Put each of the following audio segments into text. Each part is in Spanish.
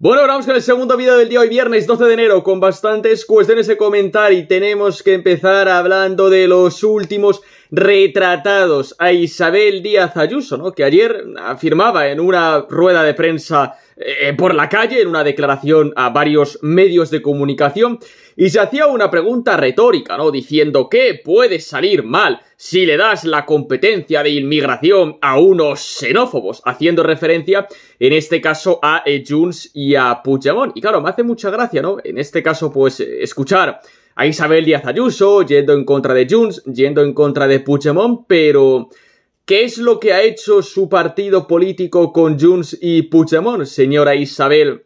Bueno, ahora vamos con el segundo vídeo del día hoy viernes 12 de enero con bastantes cuestiones de comentar y tenemos que empezar hablando de los últimos retratados a Isabel Díaz Ayuso, ¿no? Que ayer afirmaba en una rueda de prensa eh, por la calle, en una declaración a varios medios de comunicación, y se hacía una pregunta retórica, ¿no? Diciendo ¿qué puede salir mal si le das la competencia de inmigración a unos xenófobos? Haciendo referencia, en este caso, a Junts y a Puigdemont. Y claro, me hace mucha gracia, ¿no? En este caso, pues, escuchar a Isabel Díaz Ayuso yendo en contra de Junts, yendo en contra de Puigdemont, pero... ¿Qué es lo que ha hecho su partido político con Junts y Puigdemont, señora Isabel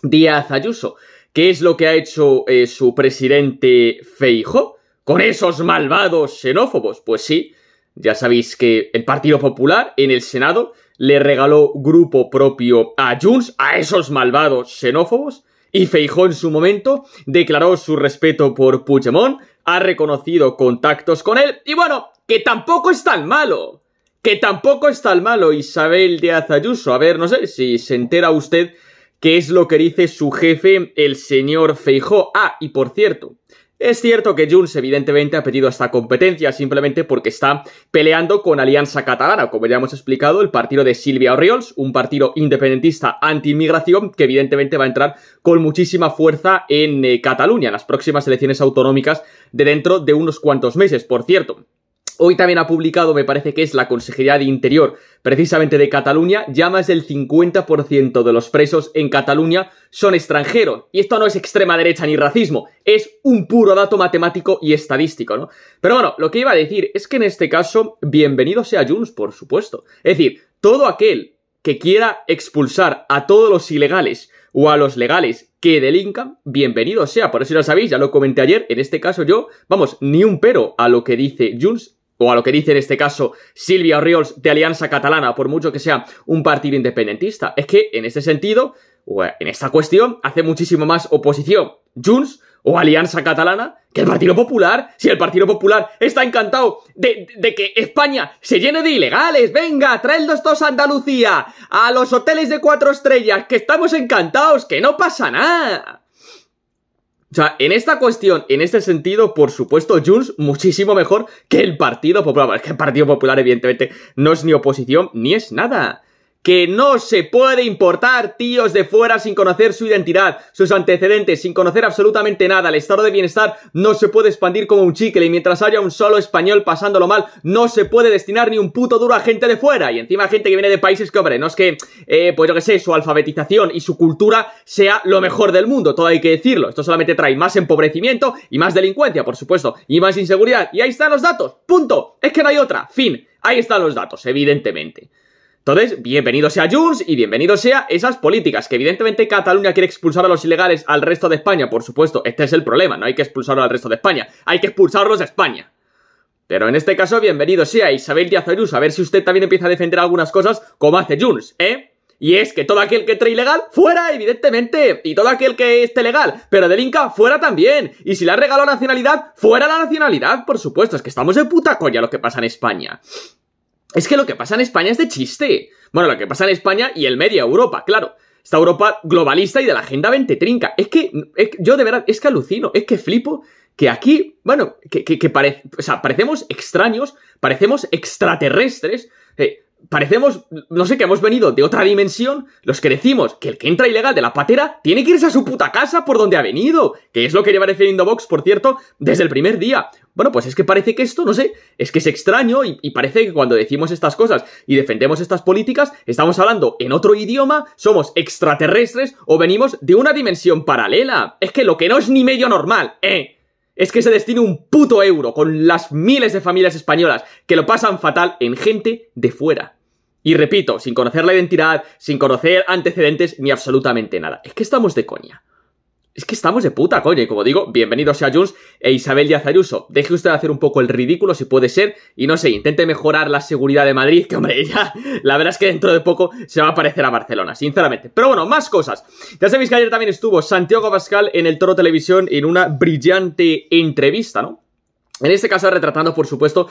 Díaz Ayuso? ¿Qué es lo que ha hecho eh, su presidente Feijo con esos malvados xenófobos? Pues sí, ya sabéis que el Partido Popular en el Senado le regaló grupo propio a Junts, a esos malvados xenófobos, y Feijó en su momento declaró su respeto por Puigdemont, ha reconocido contactos con él, y bueno, que tampoco es tan malo, que tampoco es tan malo Isabel de Azayuso, A ver, no sé si se entera usted ¿Qué es lo que dice su jefe, el señor Feijó. Ah, y por cierto, es cierto que Junts evidentemente ha pedido esta competencia simplemente porque está peleando con Alianza Catalana, como ya hemos explicado, el partido de Silvia Orriols, un partido independentista anti-inmigración que evidentemente va a entrar con muchísima fuerza en eh, Cataluña en las próximas elecciones autonómicas de dentro de unos cuantos meses. Por cierto, Hoy también ha publicado, me parece que es la Consejería de Interior, precisamente de Cataluña, ya más del 50% de los presos en Cataluña son extranjeros. Y esto no es extrema derecha ni racismo, es un puro dato matemático y estadístico, ¿no? Pero bueno, lo que iba a decir es que en este caso, bienvenido sea Junts, por supuesto. Es decir, todo aquel que quiera expulsar a todos los ilegales o a los legales que delincan, bienvenido sea. Por eso ya lo sabéis, ya lo comenté ayer, en este caso yo, vamos, ni un pero a lo que dice Junts o a lo que dice en este caso Silvia Orriols de Alianza Catalana, por mucho que sea un partido independentista. Es que en este sentido, o eh, en esta cuestión, hace muchísimo más oposición Junts o Alianza Catalana que el Partido Popular. Si el Partido Popular está encantado de, de que España se llene de ilegales, venga, traedlos todos a Andalucía, a los hoteles de cuatro estrellas, que estamos encantados, que no pasa nada. O sea, en esta cuestión, en este sentido, por supuesto, Junts muchísimo mejor que el Partido Popular. Porque que el Partido Popular, evidentemente, no es ni oposición ni es nada que no se puede importar tíos de fuera sin conocer su identidad, sus antecedentes, sin conocer absolutamente nada. El estado de bienestar no se puede expandir como un chicle y mientras haya un solo español pasándolo mal, no se puede destinar ni un puto duro a gente de fuera. Y encima gente que viene de países que, hombre, no es que, eh, pues yo que sé, su alfabetización y su cultura sea lo mejor del mundo, todo hay que decirlo. Esto solamente trae más empobrecimiento y más delincuencia, por supuesto, y más inseguridad. Y ahí están los datos, punto. Es que no hay otra, fin. Ahí están los datos, evidentemente. Entonces, bienvenido sea Junts y bienvenido sea esas políticas, que evidentemente Cataluña quiere expulsar a los ilegales al resto de España, por supuesto, este es el problema, no hay que expulsarlos al resto de España, hay que expulsarlos a España. Pero en este caso, bienvenido sea Isabel Díaz Ayuso, a ver si usted también empieza a defender algunas cosas como hace Junts, ¿eh? Y es que todo aquel que trae ilegal, fuera, evidentemente. Y todo aquel que esté legal, pero delinca, fuera también. Y si le ha regalado nacionalidad, fuera la nacionalidad, por supuesto. Es que estamos de puta coña lo que pasa en España. Es que lo que pasa en España es de chiste. Bueno, lo que pasa en España y el medio Europa, claro. Esta Europa globalista y de la Agenda 2030, Es que yo de verdad, es que alucino, es que flipo que aquí, bueno, que, parecemos extraños, parecemos extraterrestres. Eh, parecemos, no sé, que hemos venido de otra dimensión, los que decimos que el que entra ilegal de la patera tiene que irse a su puta casa por donde ha venido, que es lo que lleva definiendo Vox, por cierto, desde el primer día. Bueno, pues es que parece que esto, no sé, es que es extraño y, y parece que cuando decimos estas cosas y defendemos estas políticas, estamos hablando en otro idioma, somos extraterrestres o venimos de una dimensión paralela. Es que lo que no es ni medio normal, ¿eh? es que se destine un puto euro con las miles de familias españolas que lo pasan fatal en gente de fuera. Y repito, sin conocer la identidad, sin conocer antecedentes ni absolutamente nada. Es que estamos de coña. Es que estamos de puta, coño. Y como digo, bienvenidos a Jones e Isabel Díaz Ayuso. Deje usted de hacer un poco el ridículo, si puede ser. Y no sé, intente mejorar la seguridad de Madrid, que hombre, ya la verdad es que dentro de poco se va a parecer a Barcelona, sinceramente. Pero bueno, más cosas. Ya sabéis que ayer también estuvo Santiago Pascal en el Toro Televisión en una brillante entrevista, ¿no? En este caso retratando, por supuesto,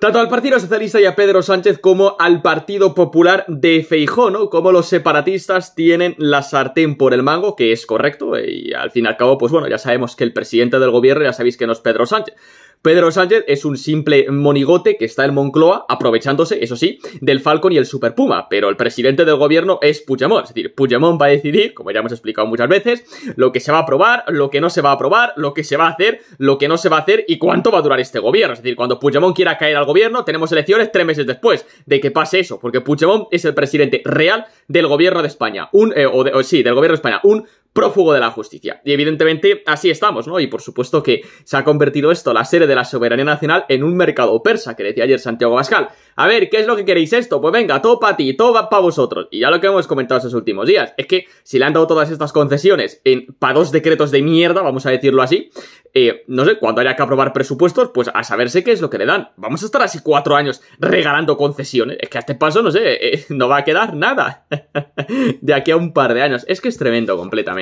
tanto al Partido Socialista y a Pedro Sánchez como al Partido Popular de Feijó, ¿no? Como los separatistas tienen la sartén por el mango, que es correcto, y al fin y al cabo, pues bueno, ya sabemos que el presidente del gobierno, ya sabéis que no es Pedro Sánchez. Pedro Sánchez es un simple monigote que está en Moncloa aprovechándose, eso sí, del Falcon y el Super Puma, pero el presidente del gobierno es Puigdemont, es decir, Puigdemont va a decidir, como ya hemos explicado muchas veces, lo que se va a aprobar, lo que no se va a aprobar, lo que se va a hacer, lo que no se va a hacer y cuánto va a durar este gobierno, es decir, cuando Puigdemont quiera caer al gobierno, tenemos elecciones tres meses después de que pase eso, porque Puigdemont es el presidente real del gobierno de España, un, eh, o, sí, del gobierno de España, un prófugo de la justicia. Y evidentemente así estamos, ¿no? Y por supuesto que se ha convertido esto, la sede de la soberanía nacional, en un mercado persa, que decía ayer Santiago Pascal. A ver, ¿qué es lo que queréis esto? Pues venga, todo para ti, todo para vosotros. Y ya lo que hemos comentado estos últimos días, es que si le han dado todas estas concesiones en para dos decretos de mierda, vamos a decirlo así, eh, no sé, cuando haya que aprobar presupuestos, pues a saberse qué es lo que le dan. Vamos a estar así cuatro años regalando concesiones. Es que a este paso, no sé, eh, no va a quedar nada de aquí a un par de años. Es que es tremendo completamente.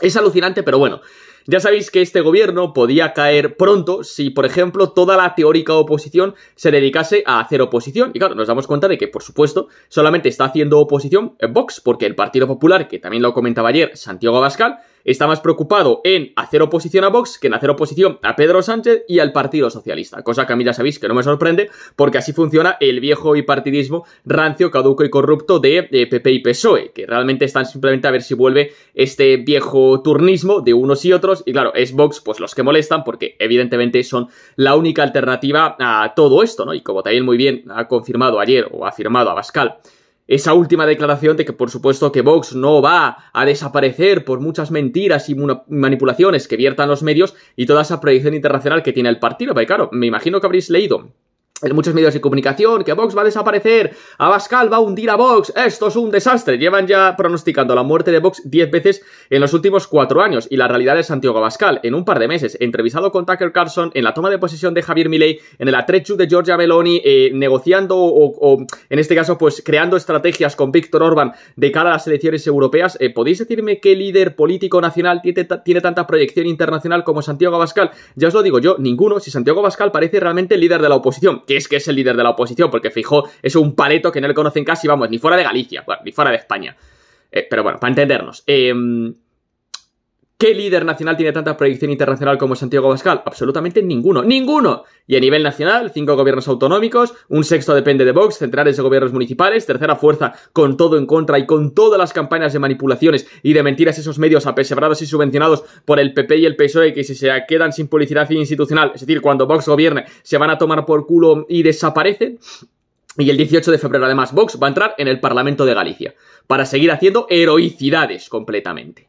Es alucinante, pero bueno. Ya sabéis que este gobierno podía caer pronto si, por ejemplo, toda la teórica oposición se dedicase a hacer oposición. Y claro, nos damos cuenta de que, por supuesto, solamente está haciendo oposición Vox, porque el Partido Popular, que también lo comentaba ayer Santiago Abascal, está más preocupado en hacer oposición a Vox que en hacer oposición a Pedro Sánchez y al Partido Socialista. Cosa que a mí ya sabéis que no me sorprende, porque así funciona el viejo bipartidismo rancio, caduco y corrupto de, PP y PSOE, que realmente están simplemente a ver si vuelve este viejo turnismo de unos y otros. Y claro, es Vox pues los que molestan, porque evidentemente son la única alternativa a todo esto, ¿no? Y como también muy bien ha confirmado ayer o ha afirmado Abascal, esa última declaración de que por supuesto que Vox no va a desaparecer por muchas mentiras y manipulaciones que viertan los medios y toda esa proyección internacional que tiene el partido. Porque claro, me imagino que habréis leído en muchos medios de comunicación que Vox va a desaparecer, Abascal va a hundir a Vox, esto es un desastre. Llevan ya pronosticando la muerte de Vox 10 veces en los últimos cuatro años y la realidad es Santiago Abascal. En un par de meses, entrevistado con Tucker Carlson, en la toma de posesión de Javier Milei, en el atrecho de Georgia Meloni, eh, negociando o, en este caso pues creando estrategias con Víctor Orban de cara a las elecciones europeas, eh, ¿podéis decirme qué líder político nacional tiene, tiene tanta proyección internacional como Santiago Abascal? Ya os lo digo yo, ninguno, si Santiago Abascal parece realmente el líder de la oposición es que es el líder de la oposición, porque fijo, es un paleto que no le conocen casi, vamos, ni fuera de Galicia, ni fuera de España. Eh, pero bueno, para entendernos. Em, ¿Qué líder nacional tiene tanta proyección internacional como Santiago Pascal? Absolutamente ninguno. ¡Ninguno! Y a nivel nacional, cinco gobiernos autonómicos, un sexto depende de Vox, centrales de gobiernos municipales, tercera fuerza con todo en contra y con todas las campañas de manipulaciones y de mentiras esos medios apesebrados y subvencionados por el PP y el PSOE que si se quedan sin publicidad institucional, es decir, cuando Vox gobierne, se van a tomar por culo y desaparecen. Y el 18 de febrero, además, Vox va a entrar en el Parlamento de Galicia para seguir haciendo heroicidades completamente.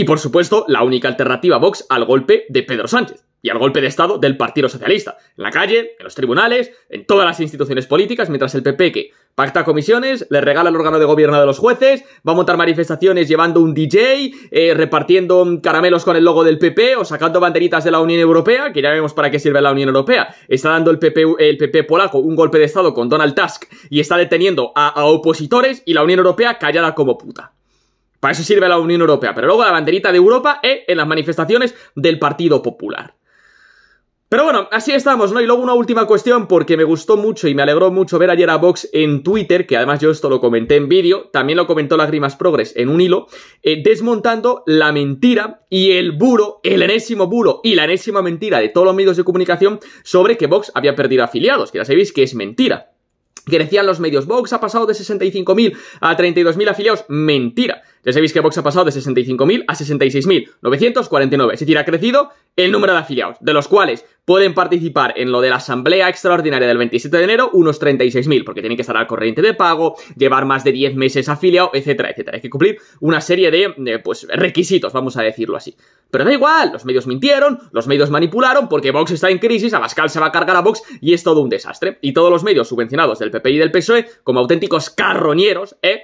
Y por supuesto, la única alternativa Vox al golpe de Pedro Sánchez y al golpe de Estado del Partido Socialista. En la calle, en los tribunales, en todas las instituciones políticas, mientras el PP que pacta comisiones, le regala el órgano de gobierno de los jueces, va a montar manifestaciones llevando un DJ, eh, repartiendo caramelos con el logo del PP o sacando banderitas de la Unión Europea, que ya vemos para qué sirve la Unión Europea. Está dando el PP, el PP polaco un golpe de Estado con Donald Tusk y está deteniendo a, a opositores y la Unión Europea callada como puta. Para eso sirve la Unión Europea, pero luego la banderita de Europa e en las manifestaciones del Partido Popular. Pero bueno, así estamos, ¿no? Y luego una última cuestión, porque me gustó mucho y me alegró mucho ver ayer a Vox en Twitter, que además yo esto lo comenté en vídeo, también lo comentó Lágrimas Progres en un hilo, eh, desmontando la mentira y el buro, el enésimo buro y la enésima mentira de todos los medios de comunicación sobre que Vox había perdido afiliados, que ya sabéis que es mentira que decían los medios, Vox ha pasado de 65.000 a 32.000 afiliados. Mentira. Ya sabéis que Vox ha pasado de 65.000 a 66.949. Es decir, ha crecido el número de afiliados, de los cuales pueden participar en lo de la asamblea extraordinaria del 27 de enero unos 36.000, porque tienen que estar al corriente de pago, llevar más de 10 meses afiliado, etcétera, etcétera. Hay que cumplir una serie de, eh, pues, requisitos, vamos a decirlo así. Pero da igual, los medios mintieron, los medios manipularon, porque Vox está en crisis, Abascal se va a cargar a Vox y es todo un desastre. Y todos los medios subvencionados del PP y del PSOE como auténticos carroñeros, ¿eh?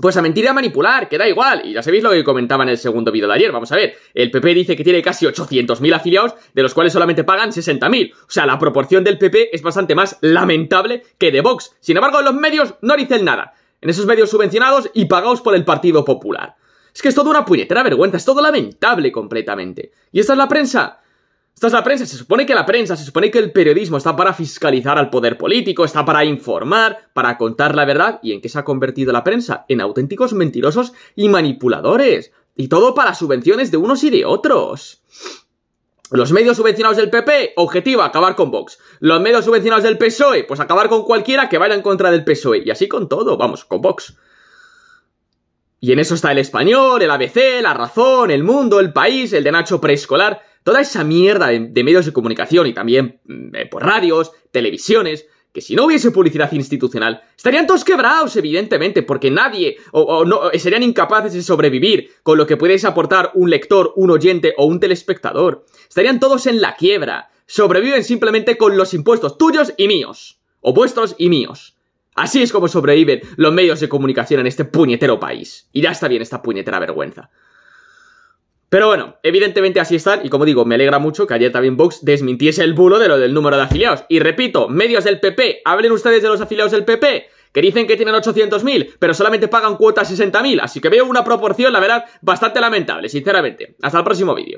Pues a mentir y a manipular, que da igual. Y ya sabéis lo que comentaba en el segundo vídeo de ayer. Vamos a ver, el PP dice que tiene casi 800.000 afiliados, de los cuales solamente pagan 60.000. O sea, la proporción del PP es bastante más lamentable que de Vox. Sin embargo, los medios no dicen nada. En esos medios subvencionados y pagados por el Partido Popular. Es que es toda una puñetera vergüenza, es todo lamentable completamente. ¿Y esta es la prensa? Esta es la prensa, se supone que la prensa, se supone que el periodismo está para fiscalizar al poder político, está para informar, para contar la verdad. ¿Y en qué se ha convertido la prensa? En auténticos mentirosos y manipuladores. Y todo para subvenciones de unos y de otros. Los medios subvencionados del PP, objetivo, acabar con Vox. Los medios subvencionados del PSOE, pues acabar con cualquiera que vaya en contra del PSOE. Y así con todo, vamos, con Vox. Y en eso está el español, el ABC, la razón, el mundo, el país, el de Nacho preescolar toda esa mierda de, medios de comunicación y también mm, eh, por radios, televisiones, que si no hubiese publicidad institucional, estarían todos quebrados, evidentemente, porque nadie o, no, eh, serían incapaces de sobrevivir con lo que pudiese aportar un lector, un oyente o un telespectador. Estarían todos en la quiebra. Sobreviven simplemente con los impuestos tuyos y míos. O vuestros y míos. Así es como sobreviven los medios de comunicación en este puñetero país. Y ya está bien esta puñetera vergüenza. Pero bueno, evidentemente así están, y como digo, me alegra mucho que ayer también Vox desmintiese el bulo de lo del número de afiliados. Y repito, medios del PP, hablen ustedes de los afiliados del PP, que dicen que tienen 800.000, pero solamente pagan cuota 60.000, así que veo una proporción, la verdad, bastante lamentable, sinceramente. Hasta el próximo vídeo.